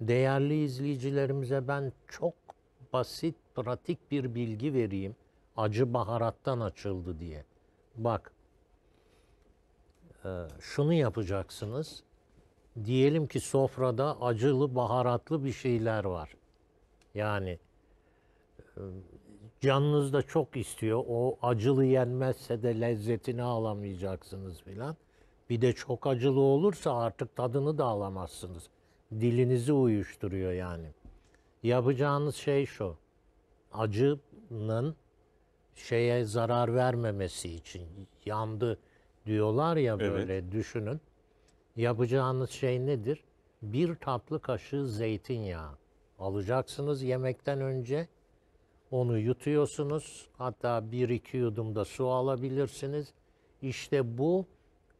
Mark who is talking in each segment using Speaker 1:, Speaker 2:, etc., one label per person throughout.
Speaker 1: değerli izleyicilerimize ben çok basit, pratik bir bilgi vereyim. Acı baharattan açıldı diye. Bak, e, şunu yapacaksınız. Diyelim ki sofrada acılı, baharatlı bir şeyler var. Yani e, canınız da çok istiyor. O acılı yenmezse de lezzetini alamayacaksınız filan. Bir de çok acılı olursa artık tadını da alamazsınız dilinizi uyuşturuyor yani. Yapacağınız şey şu. Acının şeye zarar vermemesi için yandı diyorlar ya böyle evet. düşünün. Yapacağınız şey nedir? Bir tatlı kaşığı zeytinyağı alacaksınız yemekten önce. Onu yutuyorsunuz. Hatta bir iki yudum da su alabilirsiniz. İşte bu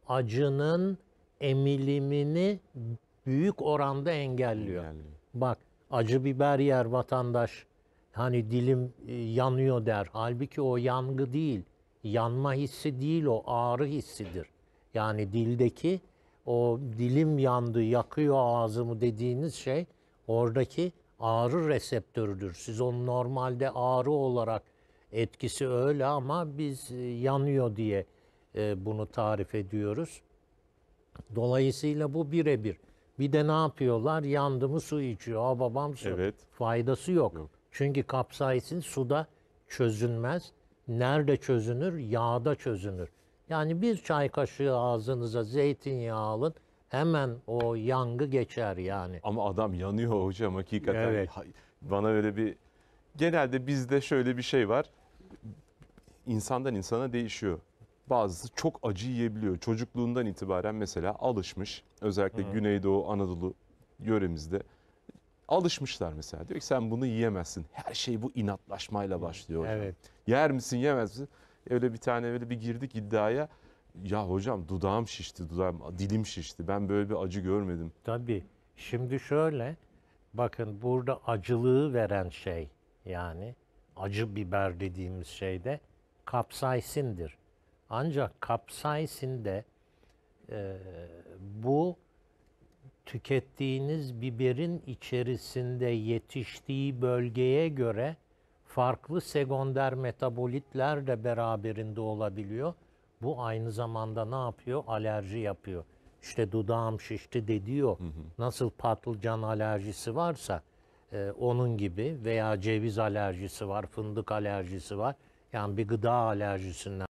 Speaker 1: acının emilimini büyük oranda engelliyor. engelliyor. Bak acı biber yer vatandaş hani dilim e, yanıyor der. Halbuki o yangı değil. Yanma hissi değil o ağrı hissidir. Yani dildeki o dilim yandı, yakıyor ağzımı dediğiniz şey oradaki ağrı reseptörüdür. Siz onu normalde ağrı olarak etkisi öyle ama biz e, yanıyor diye e, bunu tarif ediyoruz. Dolayısıyla bu birebir. Bir de ne yapıyorlar? Yandı mı su içiyor. Aa babam su. Evet. Faydası yok. yok. Çünkü kapsaisin suda çözünmez. Nerede çözünür? Yağda çözünür. Yani bir çay kaşığı ağzınıza zeytinyağı alın. Hemen o yangı geçer yani. Ama adam
Speaker 2: yanıyor hocam hakikaten. Evet. Bana öyle bir... Genelde bizde şöyle bir şey var. İnsandan insana değişiyor. Bazısı çok acı yiyebiliyor. Çocukluğundan itibaren mesela alışmış. Özellikle Hı. Güneydoğu Anadolu yöremizde alışmışlar mesela. Diyor ki sen bunu yiyemezsin. Her şey bu inatlaşmayla başlıyor hocam. Evet. Yer misin yemez misin? Öyle bir tane böyle bir girdik iddiaya. Ya hocam dudağım şişti, dudağım, dilim şişti. Ben böyle bir acı görmedim. Tabii. Şimdi şöyle
Speaker 1: bakın burada acılığı veren şey yani acı biber dediğimiz şeyde de ancak kapsaisinde e, bu tükettiğiniz biberin içerisinde yetiştiği bölgeye göre farklı sekonder metabolitler de beraberinde olabiliyor. Bu aynı zamanda ne yapıyor? Alerji yapıyor. İşte dudağım şişti de diyor. Nasıl patlıcan alerjisi varsa e, onun gibi veya ceviz alerjisi var, fındık alerjisi var. Yani bir gıda alerjisinden